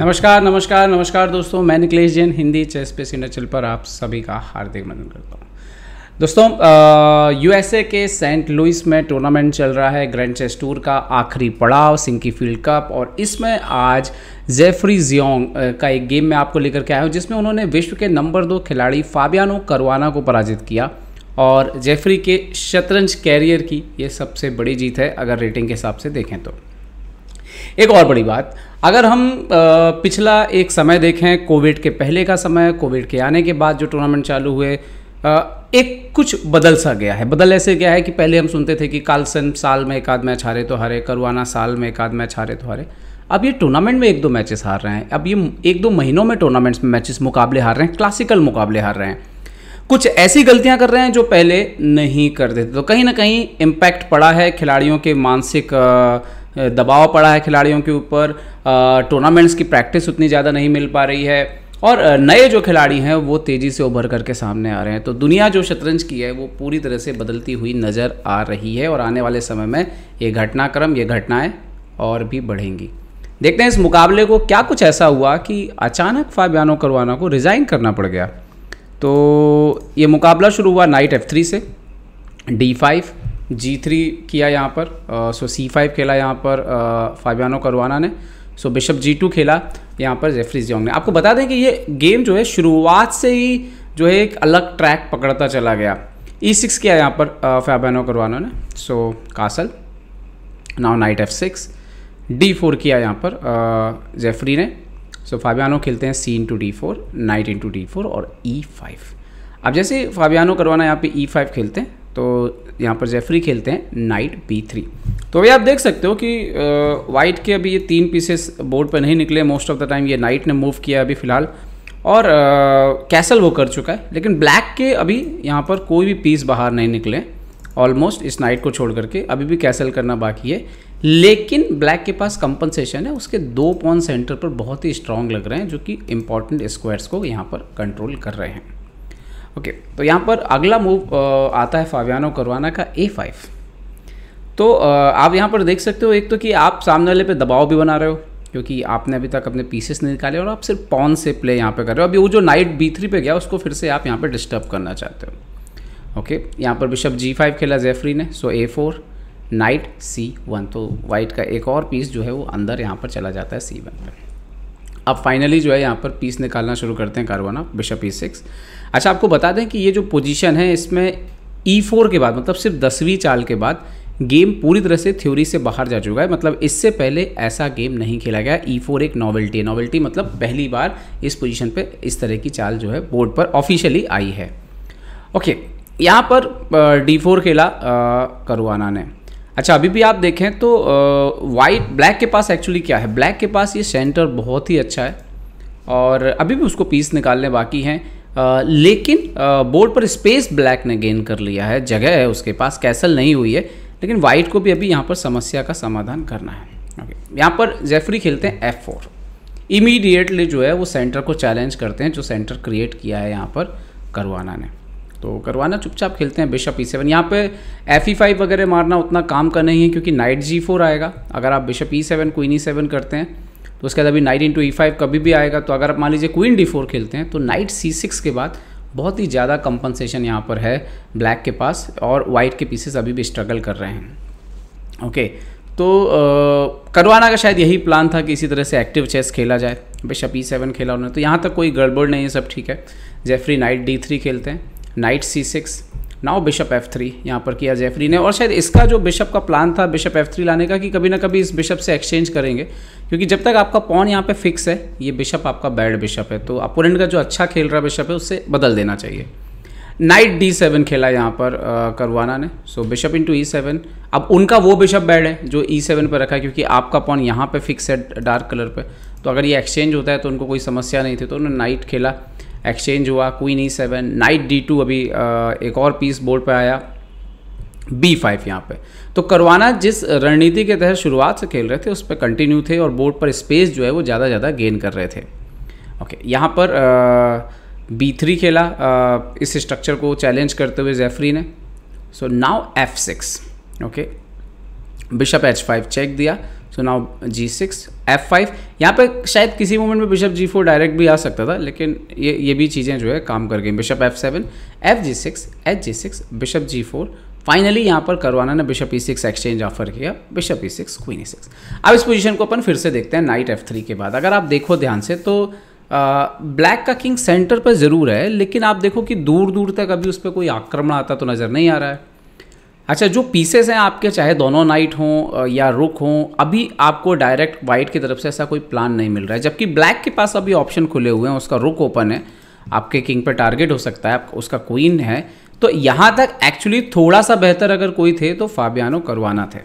नमस्कार नमस्कार नमस्कार दोस्तों मैं निकलेश जैन हिंदी चेस पे सिनेचल पर आप सभी का हार्दिक मनन करता हूँ दोस्तों यूएसए के सेंट लुइस में टूर्नामेंट चल रहा है ग्रैंड चेस टूर का आखिरी पड़ाव सिंकी फील्ड कप और इसमें आज जेफरी जियोंग का एक गेम मैं आपको लेकर के आया हूँ जिसमें उन्होंने विश्व के नंबर दो खिलाड़ी फाबियानो करवाना को पराजित किया और जेफरी के शतरंज कैरियर की ये सबसे बड़ी जीत है अगर रेटिंग के हिसाब से देखें तो एक और बड़ी बात अगर हम पिछला एक समय देखें कोविड के पहले का समय कोविड के आने के बाद जो टूर्नामेंट चालू हुए एक कुछ बदल सा गया है बदल ऐसे गया है कि पहले हम सुनते थे कि कालसन साल में एक आध मैच हारे तो हारे करवाना साल में एक आध मैच हारे तो हारे अब ये टूर्नामेंट में एक दो मैचेस हार रहे हैं अब ये एक दो महीनों में टूर्नामेंट्स में मैचेस मुकाबले हार रहे हैं क्लासिकल मुकाबले हार रहे हैं कुछ ऐसी गलतियां कर रहे हैं जो पहले नहीं करते थे तो कहीं ना कहीं इम्पैक्ट पड़ा है खिलाड़ियों के मानसिक आ, दबाव पड़ा है खिलाड़ियों के ऊपर टूर्नामेंट्स की प्रैक्टिस उतनी ज़्यादा नहीं मिल पा रही है और नए जो खिलाड़ी हैं वो तेज़ी से उभर करके सामने आ रहे हैं तो दुनिया जो शतरंज की है वो पूरी तरह से बदलती हुई नज़र आ रही है और आने वाले समय में ये घटनाक्रम ये घटनाएँ और भी बढ़ेंगी देखते हैं इस मुकाबले को क्या कुछ ऐसा हुआ कि अचानक फाबियानो करवाना को रिज़ाइन करना पड़ गया तो ये मुकाबला शुरू हुआ नाइट एफ थ्री से डी फाइव जी थ्री किया यहाँ पर सो सी फाइव खेला यहाँ पर फाबियानो करवाना ने सो बिशप जी टू खेला यहाँ पर जेफरीज जोंग ने आपको बता दें कि ये गेम जो है शुरुआत से ही जो है एक अलग ट्रैक पकड़ता चला गया ई e सिक्स किया यहाँ पर फाइबानो करवाना ने so castle now knight f six d four किया यहाँ पर जेफरी ने सो फाबियानो खेलते हैं c into d four knight into d four और ई e फाइव अब जैसे फाबियानो करवाना यहाँ पे ई e फाइव खेलते हैं तो यहाँ पर जेफरी खेलते हैं नाइट बी थ्री तो अभी आप देख सकते हो कि वाइट के अभी ये तीन पीसेस बोर्ड पर नहीं निकले मोस्ट ऑफ द टाइम ये नाइट ने मूव किया अभी फ़िलहाल और कैसल वो कर चुका है लेकिन ब्लैक के अभी यहाँ पर कोई भी पीस बाहर नहीं निकले ऑलमोस्ट इस नाइट को छोड़ करके अभी भी कैसल करना बाकी है लेकिन ब्लैक के पास कंपनसेशन है उसके दो पॉन सेंटर पर बहुत ही स्ट्रांग लग रहे हैं जो कि इंपॉर्टेंट स्क्वायर्स को यहाँ पर कंट्रोल कर रहे हैं ओके okay, तो यहाँ पर अगला मूव आता है फावियानो करवाना का ए फाइव तो आप यहाँ पर देख सकते हो एक तो कि आप सामने वाले पे दबाव भी बना रहे हो क्योंकि आपने अभी तक अपने पीसेस नहीं निकाले और आप सिर्फ पॉन से प्ले यहाँ पे कर रहे हो अभी वो जो नाइट बी थ्री पे गया उसको फिर से आप यहाँ पे डिस्टर्ब करना चाहते हो ओके okay, यहाँ पर बिशप जी फाइव खेला जेफरी ने so a four knight c one तो वाइट का एक और पीस जो है वो अंदर यहाँ पर चला जाता है सी वन पर अब फाइनली जो है यहाँ पर पीस निकालना शुरू करते हैं कारवाना बिशप ई सिक्स अच्छा आपको बता दें कि ये जो पोजीशन है इसमें ई e फोर के बाद मतलब सिर्फ दसवीं चाल के बाद गेम पूरी तरह से थ्योरी से बाहर जा चुका है मतलब इससे पहले ऐसा गेम नहीं खेला गया ई e फोर एक नॉवल्टी है नॉवल्टी मतलब पहली बार इस पोजीशन पर इस तरह की चाल जो है बोर्ड पर ऑफिशियली आई है ओके यहाँ पर डी फोर खेला करवाना ने अच्छा अभी भी आप देखें तो वाइट ब्लैक के पास एक्चुअली क्या है ब्लैक के पास ये सेंटर बहुत ही अच्छा है और अभी भी उसको पीस निकालने बाकी हैं लेकिन बोर्ड पर स्पेस ब्लैक ने गेन कर लिया है जगह है उसके पास कैसल नहीं हुई है लेकिन वाइट को भी अभी यहाँ पर समस्या का समाधान करना है ओके यहाँ पर जेफरी खेलते हैं एफ फोर इमीडिएटली जो है वो सेंटर को चैलेंज करते हैं जो सेंटर क्रिएट किया है यहाँ पर करवाना ने तो करवाना चुपचाप खेलते हैं बिशप ई सेवन यहाँ पर एफ ई फाइव वगैरह मारना उतना काम का नहीं है क्योंकि नाइट जी फोर आएगा अगर आप bishop e seven queen e seven करते हैं तो उसके बाद अभी नाइट इंटू ई फाइव कभी भी आएगा तो अगर आप मान लीजिए क्वीन डी फोर खेलते हैं तो नाइट सी सिक्स के बाद बहुत ही ज़्यादा कंपनसेशन यहाँ पर है ब्लैक के पास और वाइट के पीसेस अभी भी स्ट्रगल कर रहे हैं ओके तो आ, करवाना का शायद यही प्लान था कि इसी तरह से एक्टिव चेस खेला जाए बिशप ई सेवन खेला उन्होंने तो यहाँ तक कोई गड़बड़ नहीं है सब ठीक है जेफरी नाइट डी थ्री खेलते हैं knight c six now bishop f three यहाँ पर किया जेफरी ने और शायद इसका जो बिशप का प्लान था बिशप एफ थ्री लाने का कि कभी ना कभी इस बिशप से एक्सचेंज करेंगे क्योंकि जब तक आपका पॉन यहाँ पे फिक्स है ये बिशप आपका बैड बिशप है तो अपोनेंट का जो अच्छा खेल रहा बिशप है उससे बदल देना चाहिए नाइट डी सेवन खेला यहाँ पर आ, करवाना ने so bishop into e seven अब उनका वो बिशप बैड है जो ई e सेवन पर रखा है क्योंकि आपका पॉन यहाँ पर फिक्स है डार्क कलर पर तो अगर ये एक्सचेंज होता है तो उनको कोई समस्या नहीं थी तो उन्होंने नाइट खेला एक्सचेंज हुआ queen e seven knight d two अभी एक और पीस बोर्ड पर आया बी फाइव यहाँ पे तो करवाना जिस रणनीति के तहत शुरुआत से खेल रहे थे उस पर कंटिन्यू थे और बोर्ड पर स्पेस जो है वो ज़्यादा ज़्यादा गेन कर रहे थे ओके यहाँ पर बी थ्री खेला आ, इस स्ट्रक्चर को चैलेंज करते हुए जेफरी ने so now f six okay bishop h five check दिया so now g six f five यहाँ पर शायद किसी मोमेंट में बिशप जी फोर डायरेक्ट भी आ सकता था लेकिन ये ये भी चीज़ें जो है काम कर गई bishop f seven f g six h g six bishop g four finally यहाँ पर करवाना ने bishop e six exchange offer किया bishop e six queen e six अब इस पोजीशन को अपन फिर से देखते हैं नाइट एफ थ्री के बाद अगर आप देखो ध्यान से तो ब्लैक का किंग सेंटर पर ज़रूर है लेकिन आप देखो कि दूर दूर तक अभी उस पर कोई आक्रमण आता तो नज़र नहीं आ रहा है अच्छा जो पीसेस हैं आपके चाहे दोनों नाइट हों या रुक हों अभी आपको डायरेक्ट वाइट की तरफ से ऐसा कोई प्लान नहीं मिल रहा है जबकि ब्लैक के पास अभी ऑप्शन खुले हुए हैं उसका रुक ओपन है आपके किंग पर टारगेट हो सकता है उसका क्वीन है तो यहाँ तक एक्चुअली थोड़ा सा बेहतर अगर कोई थे तो फाबियानो करवाना थे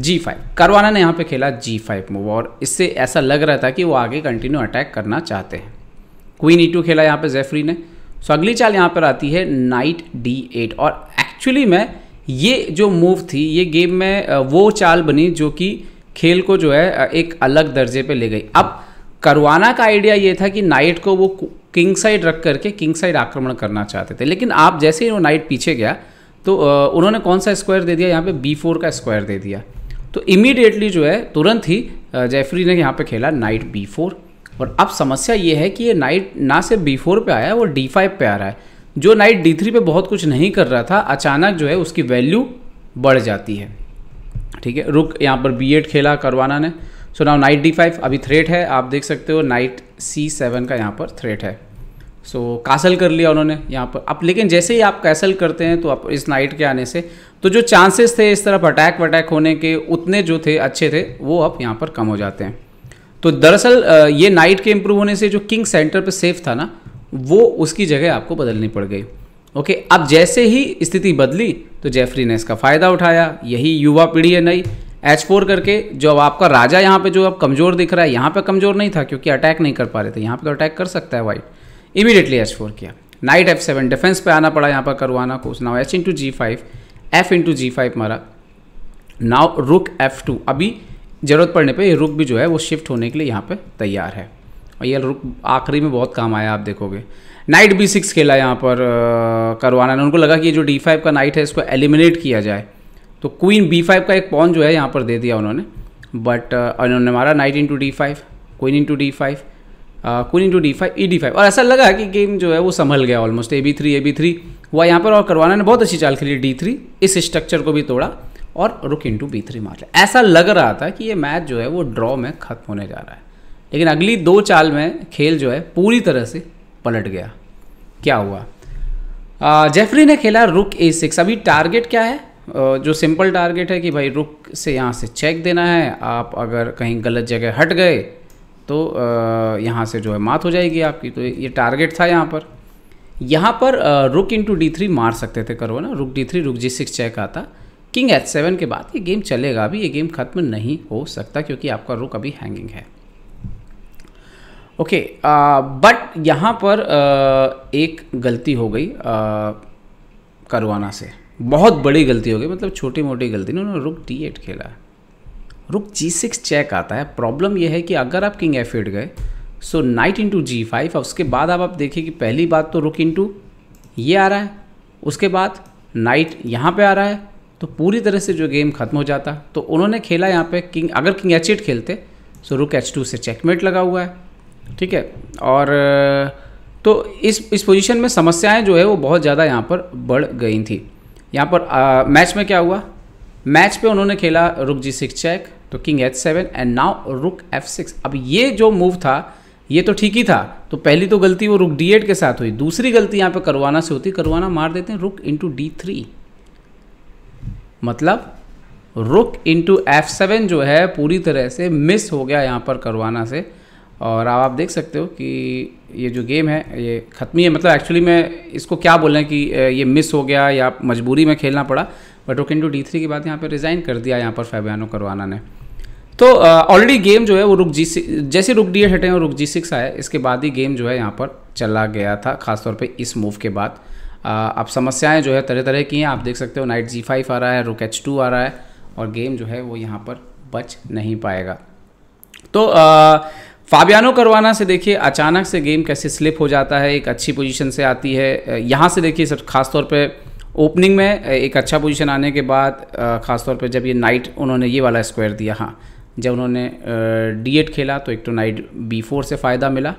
जी फाइव करवाना ने यहाँ पे खेला जी फाइव मूव और इससे ऐसा लग रहा था कि वो आगे कंटिन्यू अटैक करना चाहते हैं क्वीन ई टू खेला यहाँ पे जेफरी ने सो अगली चाल यहाँ पर आती है नाइट डी एट और एक्चुअली मैं ये जो मूव थी ये गेम में वो चाल बनी जो कि खेल को जो है एक अलग दर्जे पे ले गई अब करवाना का आइडिया ये था कि नाइट को वो किंग साइड रख करके किंग साइड आक्रमण करना चाहते थे लेकिन आप जैसे ही वो नाइट पीछे गया तो उन्होंने कौन सा स्क्वायर दे दिया यहाँ पे बी फोर का स्क्वायर दे दिया तो इमीडिएटली जो है तुरंत ही जेफरी ने यहाँ पे खेला नाइट बी फोर और अब समस्या ये है कि ये नाइट ना सिर्फ बी फोर पर आया है वो डी फाइव पर आ रहा है जो नाइट डी थ्री पर बहुत कुछ नहीं कर रहा था अचानक जो है उसकी वैल्यू बढ़ जाती है ठीक है रुक यहाँ पर बी एड खेला करवाना ने so now knight d five अभी थ्रेट है आप देख सकते हो नाइट सी सेवन का यहाँ पर थ्रेट है सो so, कासल कर लिया उन्होंने यहाँ पर अब लेकिन जैसे ही आप कैसल करते हैं तो आप इस नाइट के आने से तो जो चांसेस थे इस तरफ अटैक वटैक होने के उतने जो थे अच्छे थे वो अब यहाँ पर कम हो जाते हैं तो दरअसल ये नाइट के इम्प्रूव होने से जो किंग सेंटर पर सेफ था ना वो उसकी जगह आपको बदलनी पड़ गई ओके अब जैसे ही स्थिति बदली तो जेफरी ने इसका फ़ायदा उठाया यही युवा पीढ़ी है नई एच फोर करके जो अब आपका राजा यहाँ पे जो अब कमज़ोर दिख रहा है यहाँ पे कमज़ोर नहीं था क्योंकि अटैक नहीं कर पा रहे थे यहाँ पे अटैक तो कर सकता है वाइट इमीडिएटली एच फोर किया नाइट एफ सेवन डिफेंस पे आना पड़ा यहाँ पर करवाना को now h into g five f into g five मारा नाउ रुक एफ टू अभी ज़रूरत पड़ने पर ये रुक भी जो है वो शिफ्ट होने के लिए यहाँ पर तैयार है और ये रुक आखिरी में बहुत काम आया आप देखोगे नाइट बी सिक्स खेला यहाँ पर करवाना ने उनको लगा कि ये जो डी फाइव का नाइट है इसको एलिमिनेट किया जाए तो क्वीन बी फाइव का एक पॉन जो है यहाँ पर दे दिया उन्होंने बट उन्होंने मारा knight into d five queen into d five queen into d five e d five और ऐसा लगा कि गेम जो है वो संभल गया almost a b three a b three हुआ यहाँ पर और करवाना ने बहुत अच्छी चाल खेली डी थ्री इस स्ट्रक्चर को भी तोड़ा और रुक इंटू बी थ्री मार लिया ऐसा लग रहा था कि ये मैच जो है वो ड्रॉ में खत्म होने जा रहा है लेकिन अगली दो चाल में खेल जो है पूरी तरह से पलट गया क्या हुआ जेफरी ने खेला रुक ए सिक्स अभी टारगेट क्या है जो सिंपल टारगेट है कि भाई रुक से यहाँ से चेक देना है आप अगर कहीं गलत जगह हट गए तो यहाँ से जो है मात हो जाएगी आपकी तो ये टारगेट था यहाँ पर यहाँ पर रुक इंटू डी थ्री मार सकते थे करो ना रुक d three rook g six check आता किंग एच सेवन के बाद ये गेम चलेगा अभी ये गेम ख़त्म नहीं हो सकता क्योंकि आपका रुक अभी हैंगिंग है ओके बट uh, यहाँ पर uh, एक गलती हो गई uh, करवाना से बहुत बड़ी गलती हो गई मतलब छोटी मोटी गलती नहीं उन्होंने रुक डी एट खेला रुक जी सिक्स चेक आता है प्रॉब्लम यह है कि अगर आप किंग एफ एट गए so knight into g five और उसके बाद आप, आप देखिए कि पहली बात तो रुक इंटू ये आ रहा है उसके बाद नाइट यहाँ पे आ रहा है तो पूरी तरह से जो गेम खत्म हो जाता तो उन्होंने खेला यहाँ पे किंग अगर किंग एच एट खेलते सो रुक एच टू से चेकमेट लगा हुआ है ठीक है और तो इस इस पोजीशन में समस्याएं जो है वो बहुत ज़्यादा यहाँ पर बढ़ गई थी यहाँ पर आ, मैच में क्या हुआ मैच पे उन्होंने खेला रुक जी सिक्स चेक तो king h seven and now rook f six अब ये जो मूव था ये तो ठीक ही था तो पहली तो गलती वो रुक डी एट के साथ हुई दूसरी गलती यहाँ पे करवाना से होती करवाना मार देते हैं रुक इंटू डी थ्री मतलब रुक इंटू एफ सेवन जो है पूरी तरह से मिस हो गया यहाँ पर करवाना से और अब आप देख सकते हो कि ये जो गेम है ये ख़त्म ही है मतलब एक्चुअली मैं इसको क्या बोल रहे हैं कि ये मिस हो गया या मजबूरी में खेलना पड़ा बट वो किंटू डी थ्री के बाद यहाँ पर रिज़ाइन कर दिया यहाँ पर फैबियानो करवाना ने तो ऑलरेडी गेम जो है वो रुक जी जैसे रुक डी एट हटे और रुक जी सिक्स आए इसके बाद ही गेम जो है यहाँ पर चला गया था खासतौर पर इस मूव के बाद अब समस्याएं जो है तरह तरह की हैं आप देख सकते हो नाइट जी फाइव आ रहा है रुक एच टू आ रहा है और गेम जो है वो यहाँ पर बच नहीं पाएगा तो फाबियानो करवाना से देखिए अचानक से गेम कैसे स्लिप हो जाता है एक अच्छी पोजीशन से आती है यहाँ से देखिए सब खासतौर पे ओपनिंग में एक अच्छा पोजीशन आने के बाद खासतौर पे जब ये नाइट उन्होंने ये वाला स्क्वायर दिया हाँ जब उन्होंने डी एट खेला तो एक तो नाइट बी फोर से फ़ायदा मिला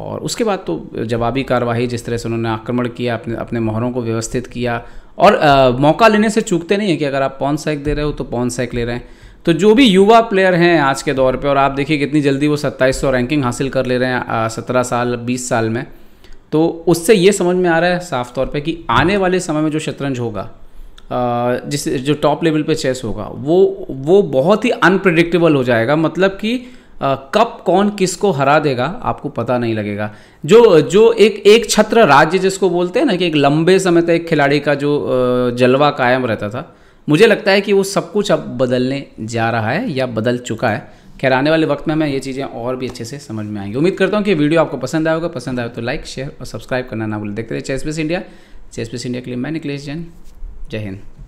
और उसके बाद तो जवाबी कार्रवाई जिस तरह से उन्होंने आक्रमण किया अपने अपने मोहरों को व्यवस्थित किया और आ, मौका लेने से चूकते नहीं है कि अगर आप पौन सैक दे रहे हो तो पौन सैक ले रहे हैं तो जो भी युवा प्लेयर हैं आज के दौर पे और आप देखिए कितनी जल्दी वो सौ रैंकिंग हासिल कर ले रहे हैं सत्रह साल बीस साल में तो उससे ये समझ में आ रहा है साफ तौर पे कि आने वाले समय में जो शतरंज होगा जिस जो टॉप लेवल पे चेस होगा वो वो बहुत ही अनप्रडिक्टेबल हो जाएगा मतलब कि कब कौन किसको हरा देगा आपको पता नहीं लगेगा जो जो एक एक छत्र राज्य जिसको बोलते हैं ना कि एक लंबे समय तक एक खिलाड़ी का जो जलवा कायम रहता था मुझे लगता है कि वो सब कुछ अब बदलने जा रहा है या बदल चुका है खैर आने वाले वक्त में हमें ये चीज़ें और भी अच्छे से समझ में आएंगी उम्मीद करता हूँ कि वीडियो आपको पसंद आएगा पसंद आए तो लाइक शेयर और सब्सक्राइब करना ना भूलें देखते रहे चेस्पेस इंडिया चेस्पेस इंडिया के लिए मैं निकलेश जैन जय हिंद